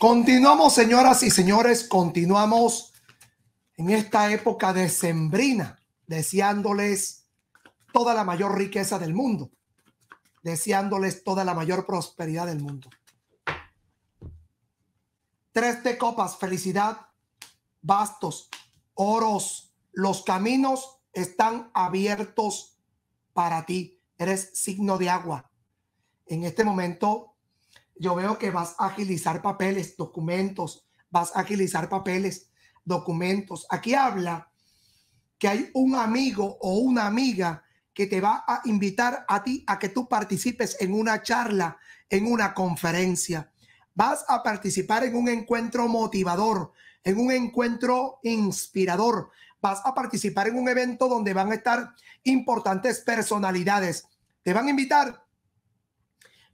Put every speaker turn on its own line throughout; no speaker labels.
Continuamos, señoras y señores, continuamos en esta época decembrina, deseándoles toda la mayor riqueza del mundo, deseándoles toda la mayor prosperidad del mundo. Tres de copas, felicidad, bastos, oros, los caminos están abiertos para ti. Eres signo de agua. En este momento yo veo que vas a agilizar papeles, documentos, vas a agilizar papeles, documentos. Aquí habla que hay un amigo o una amiga que te va a invitar a ti a que tú participes en una charla, en una conferencia. Vas a participar en un encuentro motivador, en un encuentro inspirador. Vas a participar en un evento donde van a estar importantes personalidades. Te van a invitar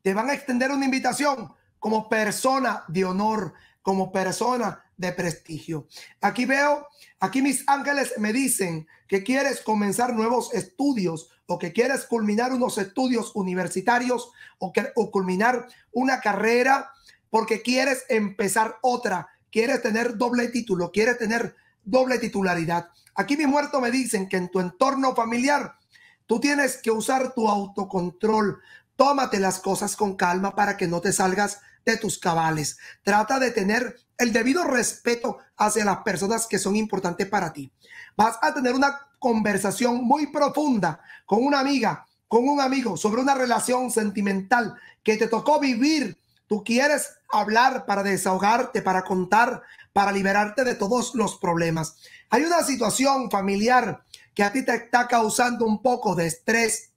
te van a extender una invitación como persona de honor, como persona de prestigio. Aquí veo, aquí mis ángeles me dicen que quieres comenzar nuevos estudios o que quieres culminar unos estudios universitarios o, que, o culminar una carrera porque quieres empezar otra, quieres tener doble título, quieres tener doble titularidad. Aquí mis muertos me dicen que en tu entorno familiar tú tienes que usar tu autocontrol Tómate las cosas con calma para que no te salgas de tus cabales. Trata de tener el debido respeto hacia las personas que son importantes para ti. Vas a tener una conversación muy profunda con una amiga, con un amigo sobre una relación sentimental que te tocó vivir. Tú quieres hablar para desahogarte, para contar, para liberarte de todos los problemas. Hay una situación familiar que a ti te está causando un poco de estrés,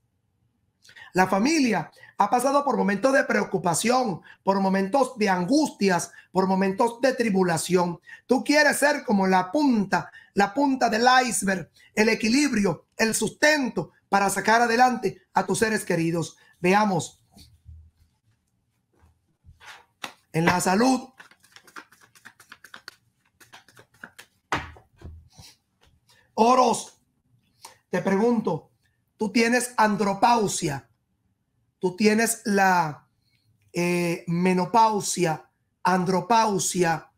la familia ha pasado por momentos de preocupación, por momentos de angustias, por momentos de tribulación. Tú quieres ser como la punta, la punta del iceberg, el equilibrio, el sustento para sacar adelante a tus seres queridos. Veamos. En la salud. Oros, te pregunto, tú tienes andropausia tú tienes la eh, menopausia, andropausia,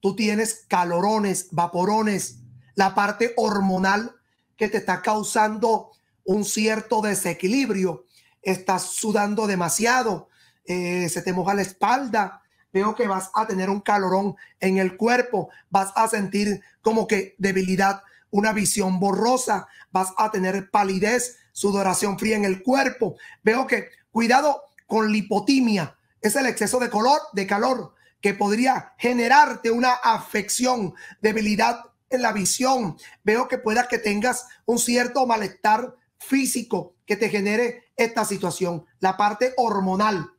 tú tienes calorones, vaporones, la parte hormonal que te está causando un cierto desequilibrio, estás sudando demasiado, eh, se te moja la espalda, veo que vas a tener un calorón en el cuerpo, vas a sentir como que debilidad una visión borrosa, vas a tener palidez, sudoración fría en el cuerpo. Veo que cuidado con lipotimia, es el exceso de color, de calor, que podría generarte una afección, debilidad en la visión. Veo que puedas que tengas un cierto malestar físico que te genere esta situación, la parte hormonal.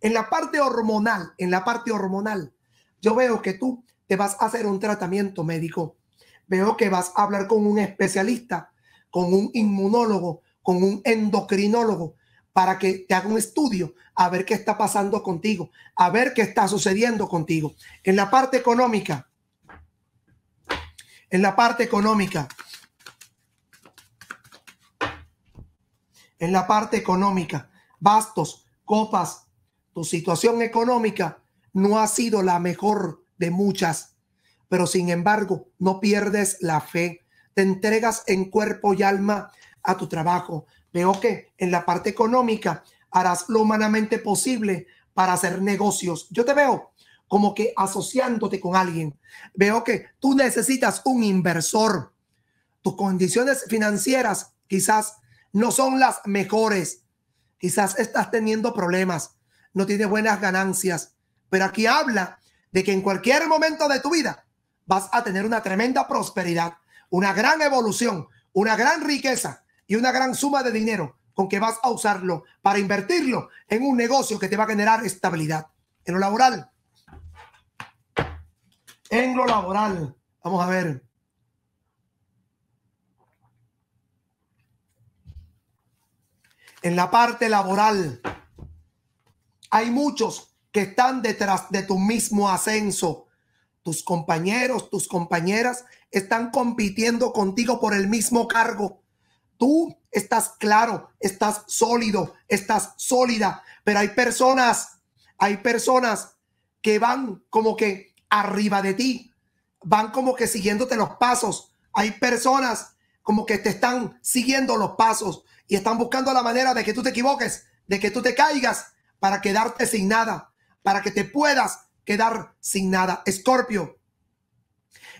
En la parte hormonal, en la parte hormonal, yo veo que tú te vas a hacer un tratamiento médico veo que vas a hablar con un especialista, con un inmunólogo, con un endocrinólogo, para que te haga un estudio a ver qué está pasando contigo, a ver qué está sucediendo contigo. En la parte económica, en la parte económica, en la parte económica, bastos, copas, tu situación económica no ha sido la mejor de muchas pero sin embargo no pierdes la fe, te entregas en cuerpo y alma a tu trabajo. Veo que en la parte económica harás lo humanamente posible para hacer negocios. Yo te veo como que asociándote con alguien. Veo que tú necesitas un inversor. Tus condiciones financieras quizás no son las mejores. Quizás estás teniendo problemas, no tienes buenas ganancias, pero aquí habla de que en cualquier momento de tu vida vas a tener una tremenda prosperidad, una gran evolución, una gran riqueza y una gran suma de dinero con que vas a usarlo para invertirlo en un negocio que te va a generar estabilidad. En lo laboral. En lo laboral. Vamos a ver. En la parte laboral. Hay muchos que están detrás de tu mismo ascenso tus compañeros, tus compañeras están compitiendo contigo por el mismo cargo. Tú estás claro, estás sólido, estás sólida, pero hay personas, hay personas que van como que arriba de ti, van como que siguiéndote los pasos. Hay personas como que te están siguiendo los pasos y están buscando la manera de que tú te equivoques, de que tú te caigas para quedarte sin nada, para que te puedas quedar sin nada. Escorpio,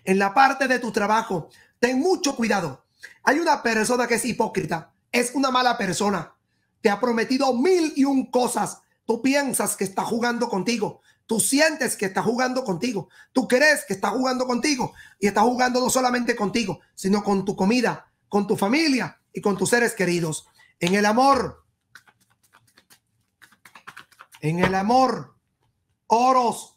en la parte de tu trabajo, ten mucho cuidado. Hay una persona que es hipócrita, es una mala persona. Te ha prometido mil y un cosas. Tú piensas que está jugando contigo. Tú sientes que está jugando contigo. Tú crees que está jugando contigo. Y está jugando no solamente contigo, sino con tu comida, con tu familia y con tus seres queridos. En el amor. En el amor. Oros.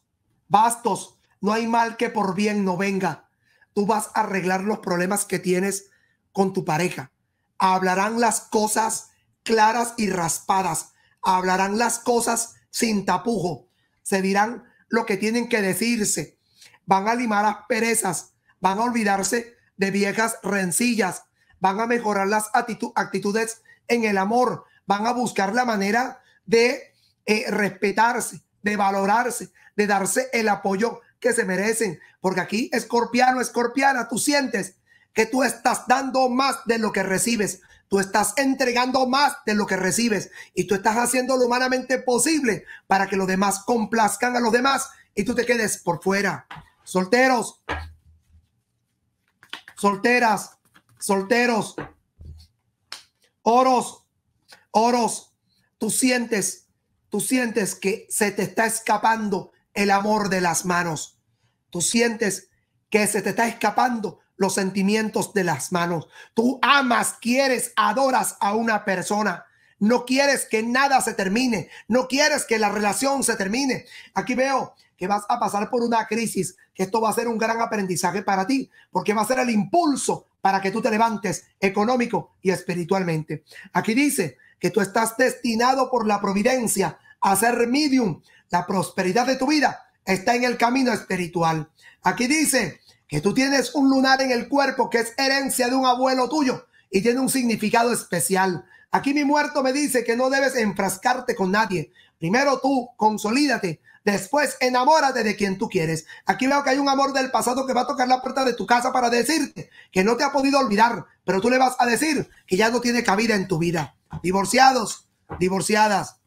Bastos, no hay mal que por bien no venga. Tú vas a arreglar los problemas que tienes con tu pareja. Hablarán las cosas claras y raspadas. Hablarán las cosas sin tapujo. Se dirán lo que tienen que decirse. Van a limar las perezas. Van a olvidarse de viejas rencillas. Van a mejorar las actitudes en el amor. Van a buscar la manera de eh, respetarse de valorarse, de darse el apoyo que se merecen. Porque aquí, escorpiano, escorpiana, tú sientes que tú estás dando más de lo que recibes. Tú estás entregando más de lo que recibes y tú estás haciendo lo humanamente posible para que los demás complazcan a los demás y tú te quedes por fuera. Solteros, solteras, solteros, oros, oros, tú sientes Tú sientes que se te está escapando el amor de las manos. Tú sientes que se te está escapando los sentimientos de las manos. Tú amas, quieres, adoras a una persona. No quieres que nada se termine. No quieres que la relación se termine. Aquí veo que vas a pasar por una crisis, que esto va a ser un gran aprendizaje para ti, porque va a ser el impulso para que tú te levantes económico y espiritualmente. Aquí dice, que tú estás destinado por la providencia a ser medium. La prosperidad de tu vida está en el camino espiritual. Aquí dice que tú tienes un lunar en el cuerpo que es herencia de un abuelo tuyo y tiene un significado especial. Aquí mi muerto me dice que no debes enfrascarte con nadie. Primero tú consolídate, después enamórate de quien tú quieres. Aquí veo que hay un amor del pasado que va a tocar la puerta de tu casa para decirte que no te ha podido olvidar, pero tú le vas a decir que ya no tiene cabida en tu vida divorciados, divorciadas.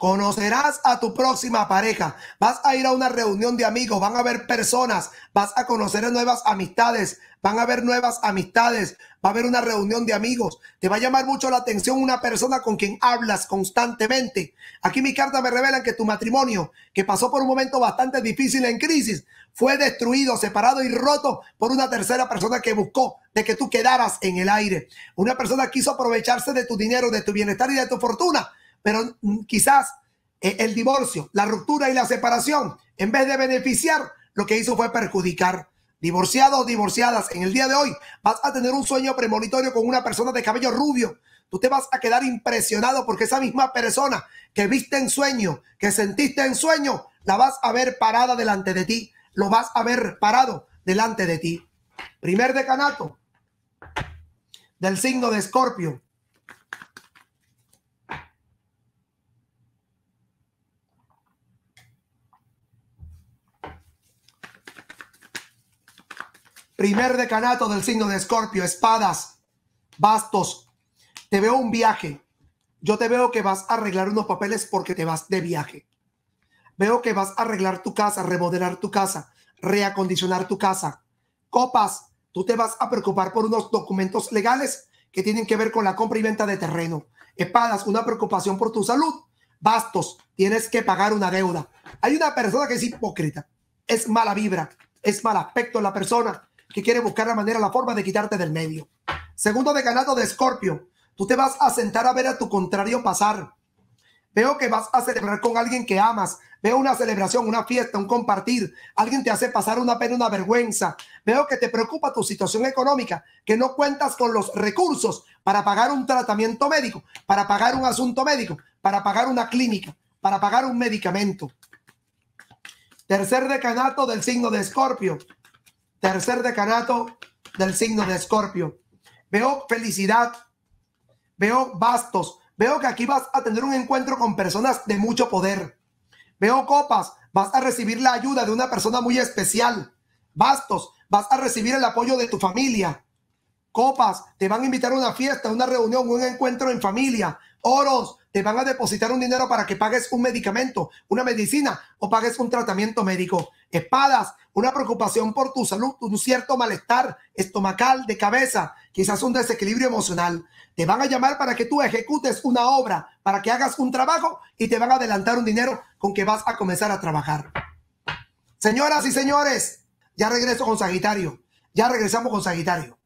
Conocerás a tu próxima pareja. Vas a ir a una reunión de amigos. Van a ver personas. Vas a conocer nuevas amistades. Van a ver nuevas amistades. Va a haber una reunión de amigos. Te va a llamar mucho la atención una persona con quien hablas constantemente. Aquí mi carta me revela que tu matrimonio, que pasó por un momento bastante difícil en crisis, fue destruido, separado y roto por una tercera persona que buscó de que tú quedaras en el aire. Una persona quiso aprovecharse de tu dinero, de tu bienestar y de tu fortuna pero mm, quizás e, el divorcio, la ruptura y la separación, en vez de beneficiar, lo que hizo fue perjudicar. Divorciados o divorciadas, en el día de hoy vas a tener un sueño premonitorio con una persona de cabello rubio. Tú te vas a quedar impresionado porque esa misma persona que viste en sueño, que sentiste en sueño, la vas a ver parada delante de ti. Lo vas a ver parado delante de ti. Primer decanato del signo de Escorpio. Primer decanato del signo de Escorpio, espadas, bastos. Te veo un viaje. Yo te veo que vas a arreglar unos papeles porque te vas de viaje. Veo que vas a arreglar tu casa, remodelar tu casa, reacondicionar tu casa. Copas, tú te vas a preocupar por unos documentos legales que tienen que ver con la compra y venta de terreno. Espadas, una preocupación por tu salud. Bastos, tienes que pagar una deuda. Hay una persona que es hipócrita, es mala vibra, es mal aspecto la persona que quiere buscar la manera, la forma de quitarte del medio. Segundo decanato de Escorpio, tú te vas a sentar a ver a tu contrario pasar. Veo que vas a celebrar con alguien que amas. Veo una celebración, una fiesta, un compartir. Alguien te hace pasar una pena, una vergüenza. Veo que te preocupa tu situación económica, que no cuentas con los recursos para pagar un tratamiento médico, para pagar un asunto médico, para pagar una clínica, para pagar un medicamento. Tercer decanato del signo de Escorpio tercer decanato del signo de Escorpio. Veo felicidad, veo bastos, veo que aquí vas a tener un encuentro con personas de mucho poder. Veo copas, vas a recibir la ayuda de una persona muy especial. Bastos, vas a recibir el apoyo de tu familia. Copas, te van a invitar a una fiesta, una reunión, un encuentro en familia. Oros, te van a depositar un dinero para que pagues un medicamento, una medicina o pagues un tratamiento médico. Espadas, una preocupación por tu salud, un cierto malestar estomacal, de cabeza, quizás un desequilibrio emocional. Te van a llamar para que tú ejecutes una obra, para que hagas un trabajo y te van a adelantar un dinero con que vas a comenzar a trabajar. Señoras y señores, ya regreso con Sagitario. Ya regresamos con Sagitario.